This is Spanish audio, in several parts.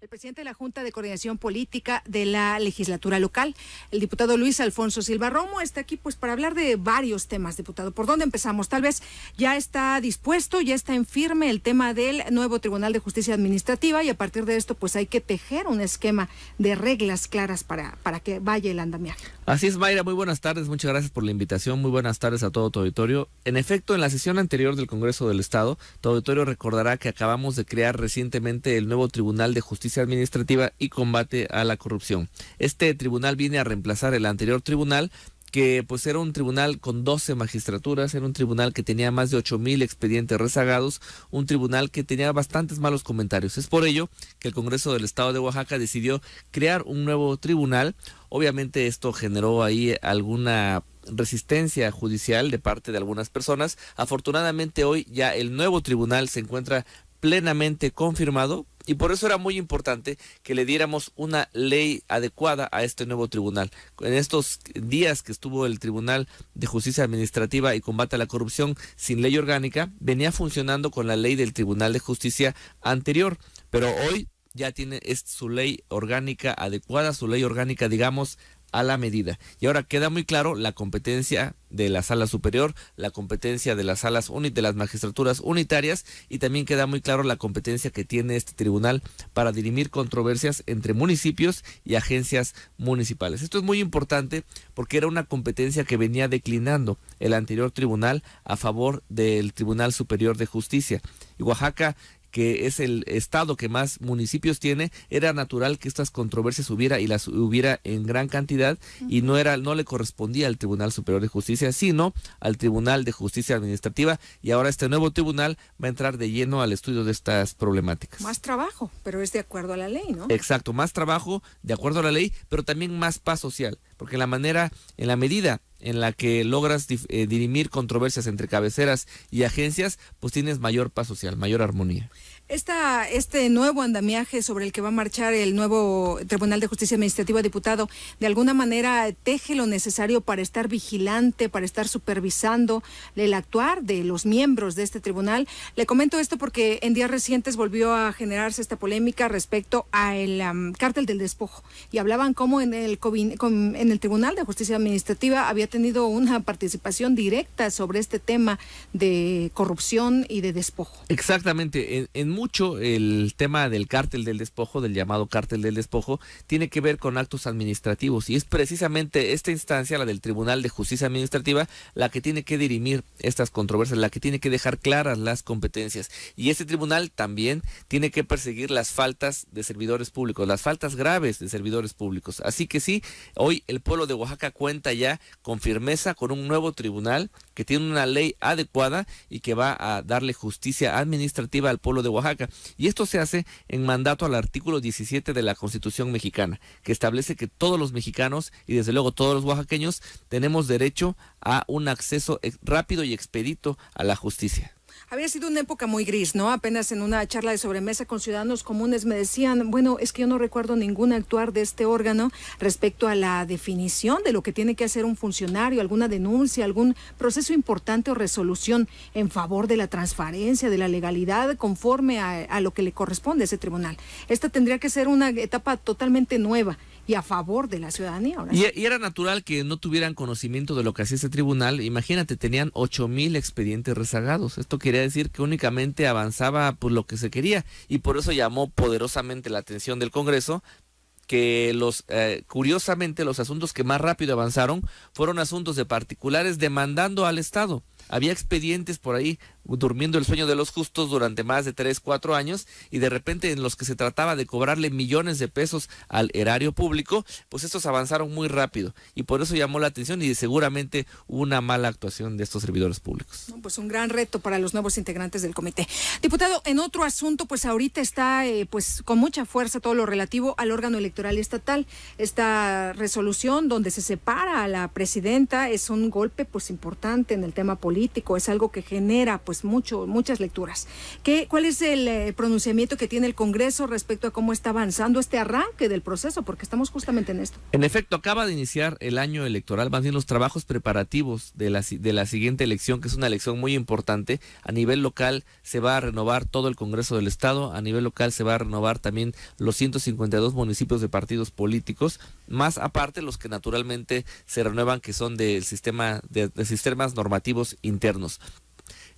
El presidente de la Junta de Coordinación Política de la legislatura local, el diputado Luis Alfonso Silva Romo, está aquí pues para hablar de varios temas, diputado. ¿Por dónde empezamos? Tal vez ya está dispuesto, ya está en firme el tema del nuevo Tribunal de Justicia Administrativa y a partir de esto pues hay que tejer un esquema de reglas claras para, para que vaya el andamiaje. Así es, Mayra, muy buenas tardes, muchas gracias por la invitación, muy buenas tardes a todo tu auditorio. En efecto, en la sesión anterior del Congreso del Estado, tu auditorio recordará que acabamos de crear recientemente el nuevo Tribunal de Justicia Administrativa y Combate a la Corrupción. Este tribunal viene a reemplazar el anterior tribunal que pues era un tribunal con 12 magistraturas, era un tribunal que tenía más de 8.000 expedientes rezagados, un tribunal que tenía bastantes malos comentarios. Es por ello que el Congreso del Estado de Oaxaca decidió crear un nuevo tribunal. Obviamente esto generó ahí alguna resistencia judicial de parte de algunas personas. Afortunadamente hoy ya el nuevo tribunal se encuentra plenamente confirmado y por eso era muy importante que le diéramos una ley adecuada a este nuevo tribunal. En estos días que estuvo el Tribunal de Justicia Administrativa y Combate a la Corrupción sin ley orgánica, venía funcionando con la ley del Tribunal de Justicia anterior, pero hoy ya tiene su ley orgánica adecuada, su ley orgánica, digamos, a la medida. Y ahora queda muy claro la competencia de la sala superior, la competencia de las salas de las magistraturas unitarias y también queda muy claro la competencia que tiene este tribunal para dirimir controversias entre municipios y agencias municipales. Esto es muy importante porque era una competencia que venía declinando el anterior tribunal a favor del Tribunal Superior de Justicia. Y Oaxaca que es el estado que más municipios tiene, era natural que estas controversias hubiera y las hubiera en gran cantidad y no era no le correspondía al Tribunal Superior de Justicia, sino al Tribunal de Justicia Administrativa y ahora este nuevo tribunal va a entrar de lleno al estudio de estas problemáticas. Más trabajo, pero es de acuerdo a la ley, ¿no? Exacto, más trabajo de acuerdo a la ley, pero también más paz social, porque la manera en la medida en la que logras eh, dirimir controversias entre cabeceras y agencias, pues tienes mayor paz social, mayor armonía. Esta, este nuevo andamiaje sobre el que va a marchar el nuevo Tribunal de Justicia Administrativa diputado, de alguna manera teje lo necesario para estar vigilante, para estar supervisando el actuar de los miembros de este tribunal. Le comento esto porque en días recientes volvió a generarse esta polémica respecto al um, cártel del despojo y hablaban cómo en el, en el Tribunal de Justicia Administrativa había tenido una participación directa sobre este tema de corrupción y de despojo. Exactamente. en mucho el tema del cártel del despojo, del llamado cártel del despojo, tiene que ver con actos administrativos y es precisamente esta instancia, la del Tribunal de Justicia Administrativa, la que tiene que dirimir estas controversias, la que tiene que dejar claras las competencias. Y este tribunal también tiene que perseguir las faltas de servidores públicos, las faltas graves de servidores públicos. Así que sí, hoy el pueblo de Oaxaca cuenta ya con firmeza con un nuevo tribunal que tiene una ley adecuada y que va a darle justicia administrativa al pueblo de Oaxaca y esto se hace en mandato al artículo 17 de la Constitución mexicana, que establece que todos los mexicanos y desde luego todos los oaxaqueños tenemos derecho a un acceso rápido y expedito a la justicia. Había sido una época muy gris, ¿no? Apenas en una charla de sobremesa con ciudadanos comunes me decían, bueno, es que yo no recuerdo ningún actuar de este órgano respecto a la definición de lo que tiene que hacer un funcionario, alguna denuncia, algún proceso importante o resolución en favor de la transparencia, de la legalidad, conforme a, lo que le corresponde a ese tribunal. Esta tendría que ser una etapa totalmente nueva y a favor de la ciudadanía. Y, era natural que no tuvieran conocimiento de lo que hacía ese tribunal. Imagínate, tenían ocho mil expedientes rezagados. Esto quería decir que únicamente avanzaba por pues, lo que se quería y por eso llamó poderosamente la atención del Congreso que los eh, curiosamente los asuntos que más rápido avanzaron fueron asuntos de particulares demandando al Estado. Había expedientes por ahí durmiendo el sueño de los justos durante más de tres, cuatro años y de repente en los que se trataba de cobrarle millones de pesos al erario público, pues estos avanzaron muy rápido y por eso llamó la atención y seguramente una mala actuación de estos servidores públicos. pues un gran reto para los nuevos integrantes del comité. Diputado, en otro asunto, pues ahorita está eh, pues con mucha fuerza todo lo relativo al órgano electoral Electoral Estatal. Esta resolución donde se separa a la presidenta es un golpe pues importante en el tema político, es algo que genera pues mucho, muchas lecturas. ¿Qué, ¿Cuál es el eh, pronunciamiento que tiene el Congreso respecto a cómo está avanzando este arranque del proceso? Porque estamos justamente en esto. En efecto, acaba de iniciar el año electoral, más bien los trabajos preparativos de la, de la siguiente elección, que es una elección muy importante. A nivel local se va a renovar todo el Congreso del Estado, a nivel local se va a renovar también los 152 municipios de partidos políticos, más aparte los que naturalmente se renuevan, que son del sistema, de, de sistemas normativos internos.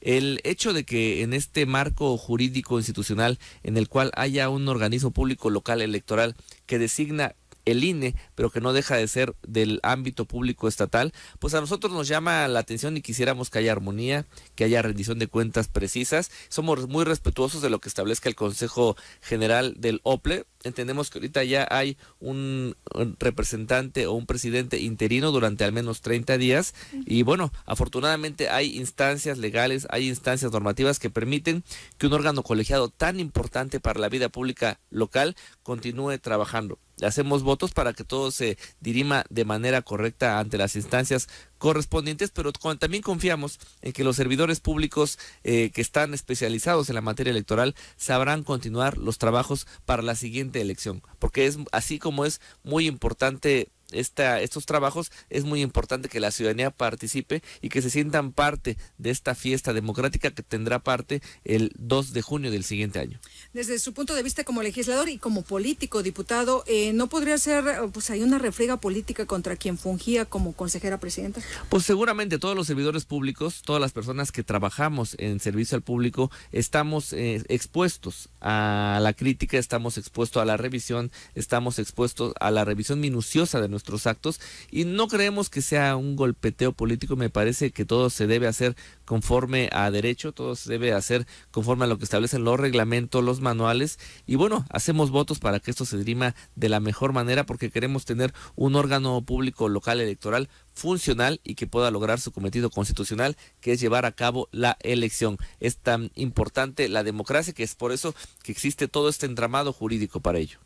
El hecho de que en este marco jurídico institucional en el cual haya un organismo público local electoral que designa el INE, pero que no deja de ser del ámbito público estatal, pues a nosotros nos llama la atención y quisiéramos que haya armonía, que haya rendición de cuentas precisas. Somos muy respetuosos de lo que establezca el Consejo General del OPLE, entendemos que ahorita ya hay un representante o un presidente interino durante al menos 30 días y bueno, afortunadamente hay instancias legales, hay instancias normativas que permiten que un órgano colegiado tan importante para la vida pública local continúe trabajando hacemos votos para que todo se dirima de manera correcta ante las instancias correspondientes, pero también confiamos en que los servidores públicos eh, que están especializados en la materia electoral sabrán continuar los trabajos para la siguiente elección, porque es así como es muy importante estos trabajos, es muy importante que la ciudadanía participe y que se sientan parte de esta fiesta democrática que tendrá parte el 2 de junio del siguiente año. Desde su punto de vista como legislador y como político, diputado, eh, ¿no podría ser, pues hay una refriega política contra quien fungía como consejera presidenta? Pues seguramente todos los servidores públicos, todas las personas que trabajamos en servicio al público, estamos eh, expuestos a la crítica, estamos expuestos a la revisión, estamos expuestos a la revisión minuciosa de nuestra nuestros actos y no creemos que sea un golpeteo político, me parece que todo se debe hacer conforme a derecho, todo se debe hacer conforme a lo que establecen los reglamentos, los manuales y bueno, hacemos votos para que esto se dirima de la mejor manera porque queremos tener un órgano público local electoral funcional y que pueda lograr su cometido constitucional, que es llevar a cabo la elección. Es tan importante la democracia que es por eso que existe todo este entramado jurídico para ello.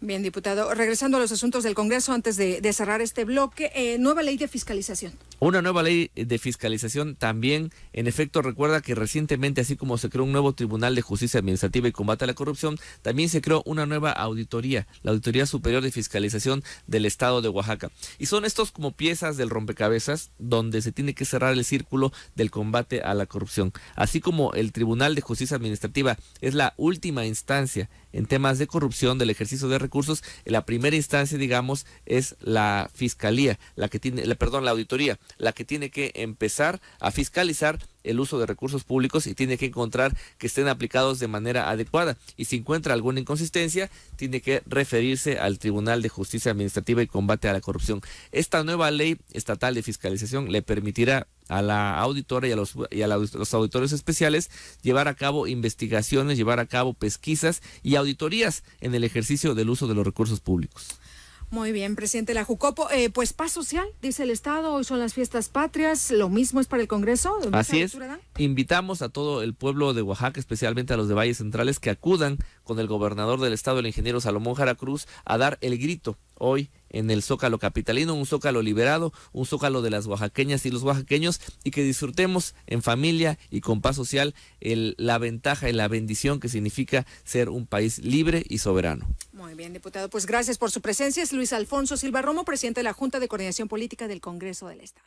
Bien, diputado. Regresando a los asuntos del Congreso, antes de, cerrar este bloque, eh, nueva ley de fiscalización. Una nueva ley de fiscalización también, en efecto, recuerda que recientemente, así como se creó un nuevo Tribunal de Justicia Administrativa y Combate a la Corrupción, también se creó una nueva auditoría, la Auditoría Superior de Fiscalización del Estado de Oaxaca. Y son estos como piezas del rompecabezas donde se tiene que cerrar el círculo del combate a la corrupción. Así como el Tribunal de Justicia Administrativa es la última instancia en temas de corrupción del ejercicio de recursos, la primera instancia, digamos, es la Fiscalía, la que tiene, la, perdón, la auditoría la que tiene que empezar a fiscalizar el uso de recursos públicos y tiene que encontrar que estén aplicados de manera adecuada. Y si encuentra alguna inconsistencia, tiene que referirse al Tribunal de Justicia Administrativa y Combate a la Corrupción. Esta nueva ley estatal de fiscalización le permitirá a la auditora y a, los, y los auditores especiales llevar a cabo investigaciones, llevar a cabo pesquisas y auditorías en el ejercicio del uso de los recursos públicos. Muy bien, presidente de la Jucopo. Eh, pues paz social, dice el Estado, hoy son las fiestas patrias, lo mismo es para el Congreso. Así es. Invitamos a todo el pueblo de Oaxaca, especialmente a los de Valles Centrales, que acudan con el gobernador del estado, el ingeniero Salomón Jara Cruz, a dar el grito hoy en el Zócalo Capitalino, un Zócalo liberado, un Zócalo de las oaxaqueñas y los oaxaqueños, y que disfrutemos en familia y con paz social la ventaja y la bendición que significa ser un país libre y soberano. Muy bien, diputado. Pues gracias por su presencia. Es Luis Alfonso Silva Romo, presidente de la Junta de Coordinación Política del Congreso del Estado.